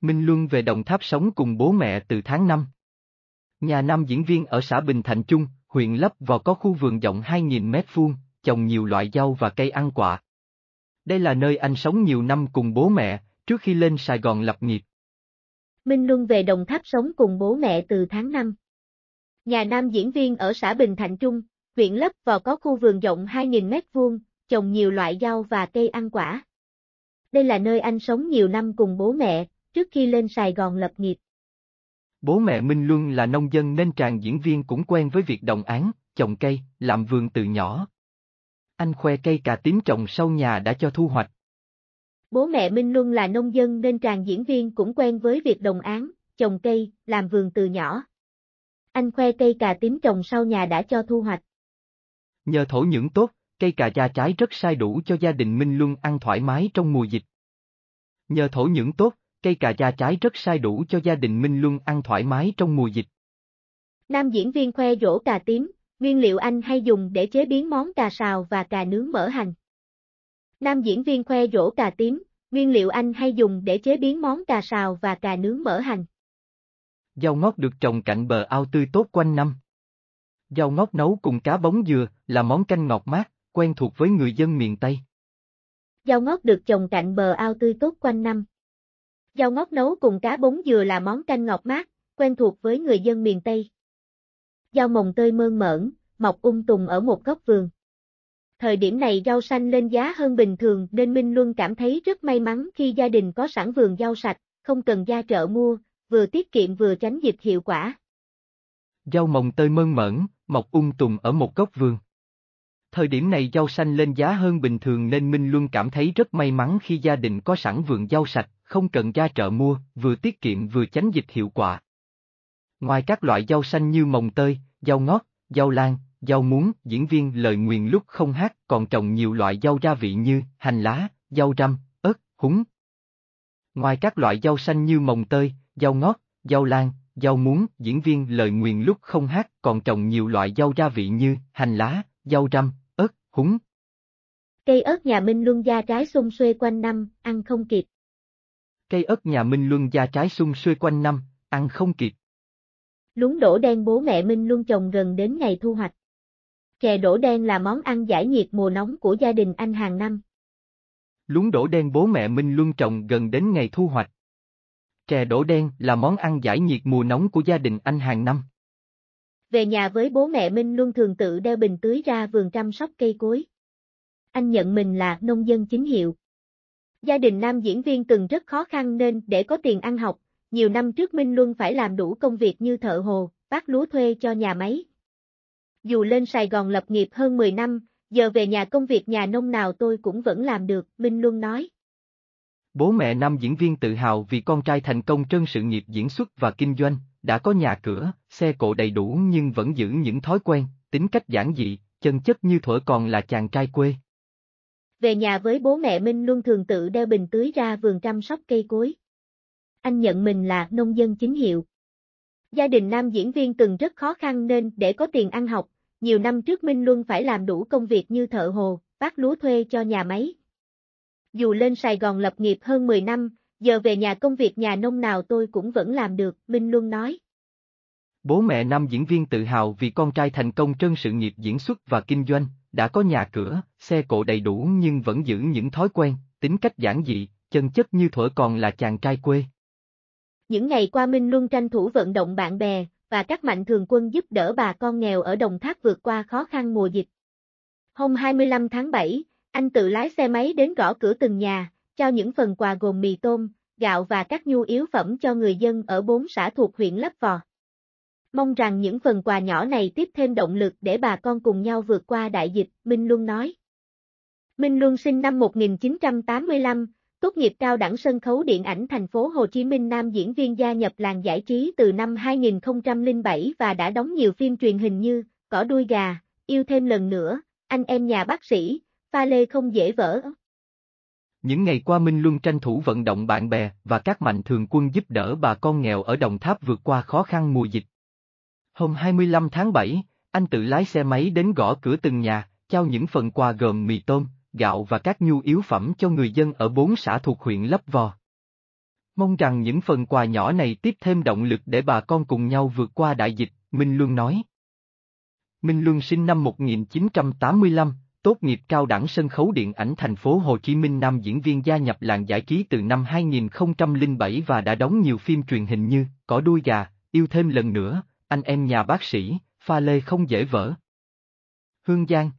Minh Luân về Đồng Tháp sống cùng bố mẹ từ tháng 5. Nhà nam diễn viên ở xã Bình Thạnh Trung, huyện Lấp Vò có khu vườn rộng 2.000 mét vuông, trồng nhiều loại rau và cây ăn quả. Đây là nơi anh sống nhiều năm cùng bố mẹ, trước khi lên Sài Gòn lập nghiệp. Minh Luân về Đồng Tháp sống cùng bố mẹ từ tháng 5. Nhà nam diễn viên ở xã Bình Thạnh Trung, huyện Lấp Vò có khu vườn rộng 2.000 mét vuông, trồng nhiều loại rau và cây ăn quả. Đây là nơi anh sống nhiều năm cùng bố mẹ, trước khi lên Sài Gòn lập nghiệp. Bố mẹ Minh Luân là nông dân nên chàng diễn viên cũng quen với việc đồng án, trồng cây, làm vườn từ nhỏ. Anh khoe cây cà tím trồng sau nhà đã cho thu hoạch. Bố mẹ Minh Luân là nông dân nên chàng diễn viên cũng quen với việc đồng án, trồng cây, làm vườn từ nhỏ. Anh khoe cây cà tím trồng sau nhà đã cho thu hoạch. Nhờ thổ nhưỡng tốt, cây cà da trái rất sai đủ cho gia đình Minh Luân ăn thoải mái trong mùa dịch. Nhờ thổ nhưỡng tốt, cây cà da trái rất sai đủ cho gia đình Minh Luân ăn thoải mái trong mùa dịch. Nam diễn viên khoe rổ cà tím, nguyên liệu anh hay dùng để chế biến món cà xào và cà nướng mỡ hành. Nam diễn viên khoe rổ cà tím, nguyên liệu anh hay dùng để chế biến món cà xào và cà nướng mỡ hành. Rau ngót được trồng cạnh bờ ao tươi tốt quanh năm. Rau ngót nấu cùng cá bóng dừa là món canh ngọt mát, quen thuộc với người dân miền Tây. Rau ngót được trồng cạnh bờ ao tươi tốt quanh năm. Rau ngót nấu cùng cá bống dừa là món canh ngọt mát, quen thuộc với người dân miền Tây. Rau mồng tơi mơn mởn, mọc um tùm ở một góc vườn. Thời điểm này rau xanh lên giá hơn bình thường nên Minh Luân cảm thấy rất may mắn khi gia đình có sẵn vườn rau sạch, không cần gia chợ mua, vừa tiết kiệm vừa tránh dịch hiệu quả. Rau mồng tơi mơn mởn, mọc um tùm ở một góc vườn. Thời điểm này rau xanh lên giá hơn bình thường nên Minh Luân cảm thấy rất may mắn khi gia đình có sẵn vườn rau sạch, không cần ra chợ mua, vừa tiết kiệm vừa tránh dịch hiệu quả. Ngoài các loại rau xanh như mồng tơi, rau ngót, rau lan, rau muống, diễn viên lời nguyền lúc không hát còn trồng nhiều loại rau gia vị như hành lá, rau răm, ớt, húng. Ngoài các loại rau xanh như mồng tơi, rau ngót, rau lan, rau muống, diễn viên lời nguyền lúc không hát còn trồng nhiều loại rau gia vị như hành lá, rau răm, ớt, húng. Cây ớt nhà Minh luôn ra trái xung xuê quanh năm, ăn không kịp. Cây ớt nhà Minh Luân ra trái sung xuôi quanh năm, ăn không kịp. Lúng đổ đen bố mẹ Minh Luân trồng gần đến ngày thu hoạch. Chè đổ đen là món ăn giải nhiệt mùa nóng của gia đình anh hàng năm. Lúng đổ đen bố mẹ Minh Luân trồng gần đến ngày thu hoạch. Chè đổ đen là món ăn giải nhiệt mùa nóng của gia đình anh hàng năm. Về nhà với bố mẹ Minh Luân thường tự đeo bình tưới ra vườn chăm sóc cây cối. Anh nhận mình là nông dân chính hiệu. Gia đình nam diễn viên từng rất khó khăn nên để có tiền ăn học, nhiều năm trước Minh Luân phải làm đủ công việc như thợ hồ, bác lúa thuê cho nhà máy. Dù lên Sài Gòn lập nghiệp hơn 10 năm, giờ về nhà công việc nhà nông nào tôi cũng vẫn làm được, Minh Luân nói. Bố mẹ nam diễn viên tự hào vì con trai thành công trên sự nghiệp diễn xuất và kinh doanh, đã có nhà cửa, xe cộ đầy đủ nhưng vẫn giữ những thói quen, tính cách giản dị, chân chất như thuở còn là chàng trai quê. Về nhà với bố mẹ Minh luôn thường tự đeo bình tưới ra vườn chăm sóc cây cối. Anh nhận mình là nông dân chính hiệu. Gia đình nam diễn viên từng rất khó khăn nên để có tiền ăn học, nhiều năm trước Minh Luân phải làm đủ công việc như thợ hồ, vác lúa thuê cho nhà máy. Dù lên Sài Gòn lập nghiệp hơn 10 năm, giờ về nhà công việc nhà nông nào tôi cũng vẫn làm được, Minh Luân nói. Bố mẹ nam diễn viên tự hào vì con trai thành công trong sự nghiệp diễn xuất và kinh doanh, đã có nhà cửa, xe cộ đầy đủ nhưng vẫn giữ những thói quen, tính cách giản dị, chân chất như thuở còn là chàng trai quê. Những ngày qua Minh luôn tranh thủ vận động bạn bè và các mạnh thường quân giúp đỡ bà con nghèo ở Đồng Tháp vượt qua khó khăn mùa dịch. Hôm 25 tháng 7, anh tự lái xe máy đến gõ cửa từng nhà, trao những phần quà gồm mì tôm, gạo và các nhu yếu phẩm cho người dân ở bốn xã thuộc huyện Lấp Vò. Mong rằng những phần quà nhỏ này tiếp thêm động lực để bà con cùng nhau vượt qua đại dịch, Minh Luân nói. Minh Luân sinh năm 1985, tốt nghiệp cao đẳng sân khấu điện ảnh thành phố Hồ Chí Minh nam diễn viên gia nhập làng giải trí từ năm 2007 và đã đóng nhiều phim truyền hình như Cỏ đuôi gà, Yêu thêm lần nữa, Anh em nhà bác sĩ, Pha lê không dễ vỡ. Những ngày qua Minh Luân tranh thủ vận động bạn bè và các mạnh thường quân giúp đỡ bà con nghèo ở Đồng Tháp vượt qua khó khăn mùa dịch. Hôm 25 tháng 7, anh tự lái xe máy đến gõ cửa từng nhà, trao những phần quà gồm mì tôm, gạo và các nhu yếu phẩm cho người dân ở bốn xã thuộc huyện Lấp Vò. Mong rằng những phần quà nhỏ này tiếp thêm động lực để bà con cùng nhau vượt qua đại dịch, Minh Luân nói. Minh Luân sinh năm 1985, tốt nghiệp cao đẳng sân khấu điện ảnh thành phố Hồ Chí Minh Nam diễn viên gia nhập làng giải trí từ năm 2007 và đã đóng nhiều phim truyền hình như Có đuôi gà, Yêu thêm lần nữa, anh em nhà bác sĩ, pha lê không dễ vỡ. Hương Giang